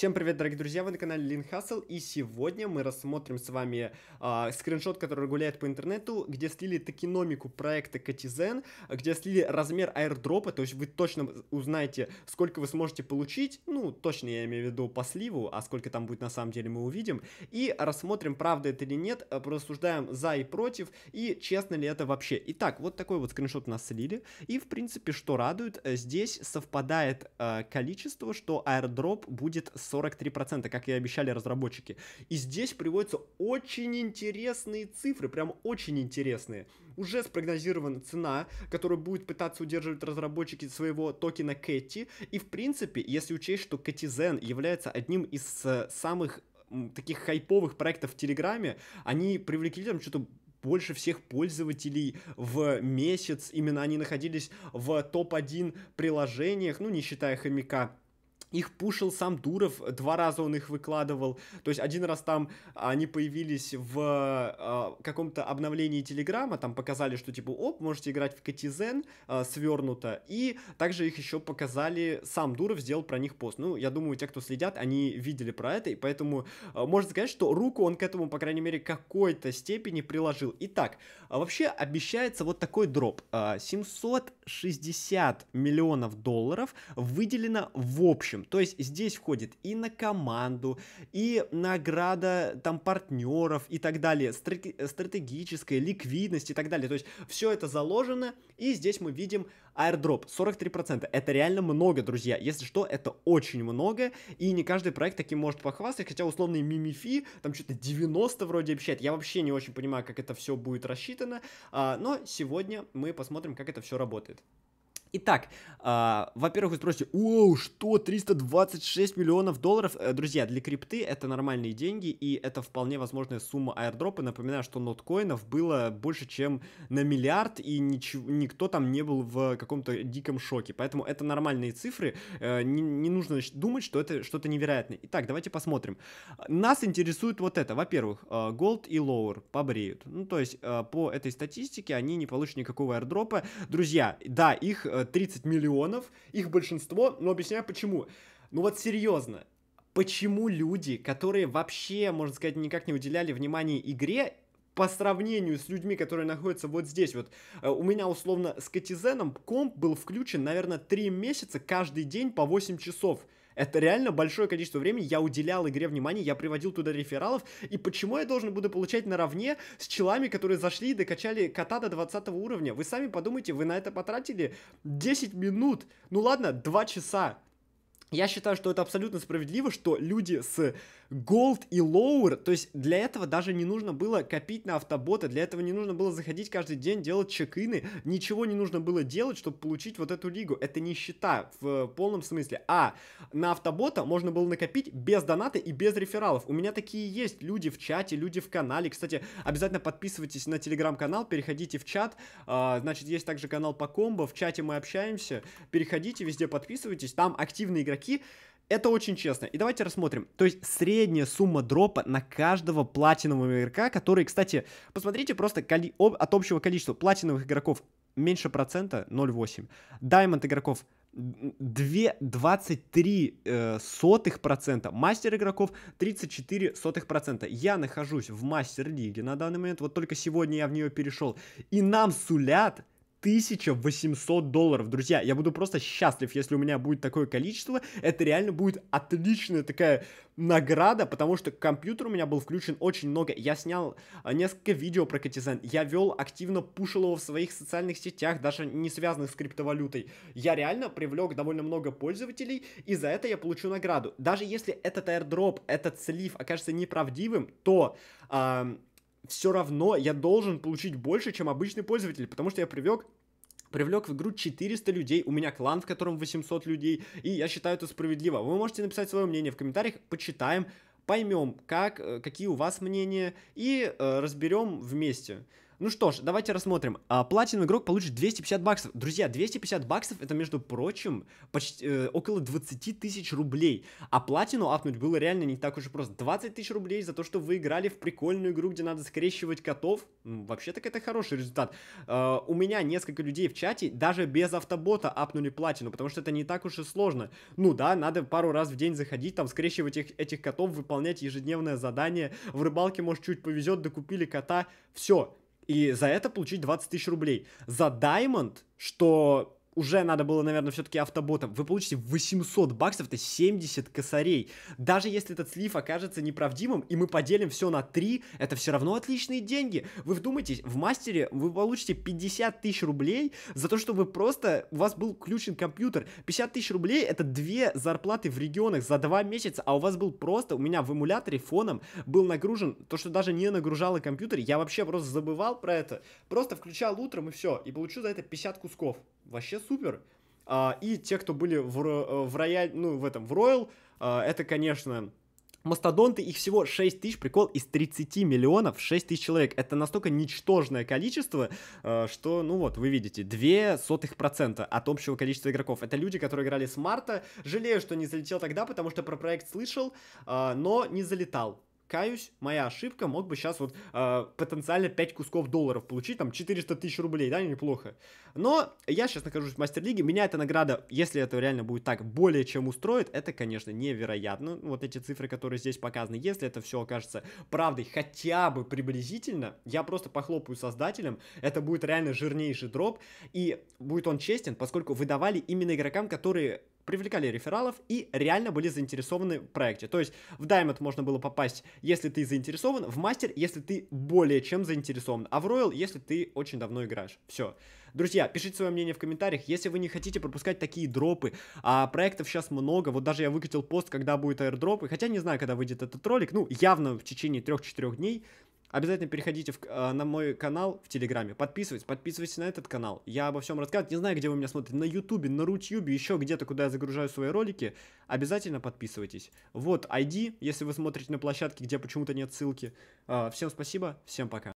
Всем привет, дорогие друзья, вы на канале Лин Хасл, и сегодня мы рассмотрим с вами э, скриншот, который гуляет по интернету, где слили токеномику проекта Катизен, где слили размер аирдропа, то есть вы точно узнаете, сколько вы сможете получить, ну, точно я имею в виду по сливу, а сколько там будет на самом деле мы увидим, и рассмотрим, правда это или нет, а, просуждаем за и против, и честно ли это вообще. Итак, вот такой вот скриншот у нас слили, и в принципе, что радует, э, здесь совпадает э, количество, что аирдроп будет с 43%, как и обещали разработчики. И здесь приводятся очень интересные цифры, прям очень интересные. Уже спрогнозирована цена, которую будет пытаться удерживать разработчики своего токена Кэти. И в принципе, если учесть, что Зен является одним из э, самых таких хайповых проектов в Телеграме, они привлекли там что-то больше всех пользователей в месяц. Именно они находились в топ-1 приложениях, ну, не считая хомяка их пушил сам Дуров, два раза он их выкладывал. То есть один раз там они появились в э, каком-то обновлении Телеграма, там показали, что типа, оп, можете играть в Катизен э, свернуто. И также их еще показали, сам Дуров сделал про них пост. Ну, я думаю, те, кто следят, они видели про это, и поэтому э, можно сказать, что руку он к этому, по крайней мере, какой-то степени приложил. Итак, вообще обещается вот такой дроп. Э, 760 миллионов долларов выделено в общем прочим. То есть здесь входит и на команду, и награда там партнеров и так далее, стратегическая, ликвидность и так далее. То есть все это заложено, и здесь мы видим airdrop 43%. Это реально много, друзья. Если что, это очень много, и не каждый проект таким может похвастать, хотя условные мимифи там что-то 90 вроде обещает. Я вообще не очень понимаю, как это все будет рассчитано, а, но сегодня мы посмотрим, как это все работает. Итак, э, во-первых, вы спросите, оу, что, 326 миллионов долларов? Э, друзья, для крипты это нормальные деньги, и это вполне возможная сумма аирдропа. Напоминаю, что ноткоинов было больше, чем на миллиард, и ничего, никто там не был в каком-то диком шоке. Поэтому это нормальные цифры, э, не, не нужно думать, что это что-то невероятное. Итак, давайте посмотрим. Нас интересует вот это. Во-первых, э, Gold и Lower побреют. Ну, то есть, э, по этой статистике они не получат никакого аирдропа. Друзья, да, их э, 30 э, миллионов, их большинство, но ну, объясняю почему. Ну вот серьезно, почему люди, которые вообще, можно сказать, никак не уделяли внимания игре, по сравнению с людьми, которые находятся вот здесь, вот э, у меня условно с Катизеном комп был включен, наверное, 3 месяца каждый день по 8 часов. Это реально большое количество времени я уделял игре внимания, я приводил туда рефералов, и почему я должен буду получать наравне с челами, которые зашли и докачали кота до 20 уровня? Вы сами подумайте, вы на это потратили 10 минут, ну ладно, 2 часа, я считаю, что это абсолютно справедливо, что люди с Gold и Lower, то есть для этого даже не нужно было копить на автобота, для этого не нужно было заходить каждый день, делать чекины, ничего не нужно было делать, чтобы получить вот эту лигу. Это нищета в полном смысле. А на автобота можно было накопить без доната и без рефералов. У меня такие есть люди в чате, люди в канале. Кстати, обязательно подписывайтесь на телеграм-канал, переходите в чат. А, значит, есть также канал по комбо, в чате мы общаемся. Переходите везде, подписывайтесь, там активные игроки игроки, это очень честно. И давайте рассмотрим. То есть средняя сумма дропа на каждого платинового игрока, который, кстати, посмотрите просто коли... об... от общего количества платиновых игроков меньше процента 0,8. Даймонд игроков 23 э, сотых процента, мастер игроков 34 сотых процента. Я нахожусь в мастер лиге на данный момент, вот только сегодня я в нее перешел, и нам сулят 1800 долларов, друзья, я буду просто счастлив, если у меня будет такое количество, это реально будет отличная такая награда, потому что компьютер у меня был включен очень много, я снял а, несколько видео про Катизен, я вел активно пушил его в своих социальных сетях, даже не связанных с криптовалютой, я реально привлек довольно много пользователей, и за это я получу награду, даже если этот airdrop, этот слив окажется неправдивым, то... Эм, все равно я должен получить больше, чем обычный пользователь, потому что я привлек привлек в игру 400 людей, у меня клан, в котором 800 людей, и я считаю это справедливо. Вы можете написать свое мнение в комментариях, почитаем, поймем, как, э, какие у вас мнения, и э, разберем вместе. Ну что ж, давайте рассмотрим. А, платиновый игрок получит 250 баксов. Друзья, 250 баксов это, между прочим, почти э, около 20 тысяч рублей. А платину апнуть было реально не так уж и просто. 20 тысяч рублей за то, что вы играли в прикольную игру, где надо скрещивать котов. вообще так это хороший результат. Э, у меня несколько людей в чате даже без автобота апнули платину, потому что это не так уж и сложно. Ну да, надо пару раз в день заходить, там скрещивать их, этих котов, выполнять ежедневное задание. В рыбалке, может, чуть повезет, докупили кота. Все, и за это получить 20 тысяч рублей. За даймонд, что уже надо было, наверное, все-таки автоботом, вы получите 800 баксов, это 70 косарей. Даже если этот слив окажется неправдивым, и мы поделим все на 3, это все равно отличные деньги. Вы вдумайтесь, в мастере вы получите 50 тысяч рублей за то, что вы просто, у вас был включен компьютер. 50 тысяч рублей это 2 зарплаты в регионах за 2 месяца, а у вас был просто, у меня в эмуляторе фоном был нагружен, то, что даже не нагружало компьютер, я вообще просто забывал про это. Просто включал утром и все, и получу за это 50 кусков вообще супер. А, и те, кто были в, э, в рояль, ну, в этом, в Royal, а, это, конечно, Мастодонты, их всего 6 тысяч, прикол, из 30 миллионов 6 тысяч человек. Это настолько ничтожное количество, э, что, ну вот, вы видите, 2 сотых процента от общего количества игроков. Это люди, которые играли с марта. Жалею, что не залетел тогда, потому что про проект слышал, а, но не залетал каюсь, моя ошибка, мог бы сейчас вот э, потенциально 5 кусков долларов получить, там 400 тысяч рублей, да, неплохо. Но я сейчас нахожусь в мастер-лиге, меня эта награда, если это реально будет так, более чем устроит, это, конечно, невероятно, ну, вот эти цифры, которые здесь показаны, если это все окажется правдой хотя бы приблизительно, я просто похлопаю создателям, это будет реально жирнейший дроп, и будет он честен, поскольку выдавали именно игрокам, которые привлекали рефералов и реально были заинтересованы в проекте. То есть в Diamond можно было попасть, если ты заинтересован, в мастер, если ты более чем заинтересован, а в Royal, если ты очень давно играешь. Все. Друзья, пишите свое мнение в комментариях, если вы не хотите пропускать такие дропы, а проектов сейчас много, вот даже я выкатил пост, когда будет аирдроп, и хотя не знаю, когда выйдет этот ролик, ну, явно в течение 3-4 дней, Обязательно переходите в, э, на мой канал в Телеграме, подписывайтесь, подписывайтесь на этот канал. Я обо всем рассказываю, не знаю, где вы меня смотрите, на Ютубе, на Рутьюбе, еще где-то, куда я загружаю свои ролики. Обязательно подписывайтесь. Вот ID, если вы смотрите на площадке, где почему-то нет ссылки. Э, всем спасибо, всем пока.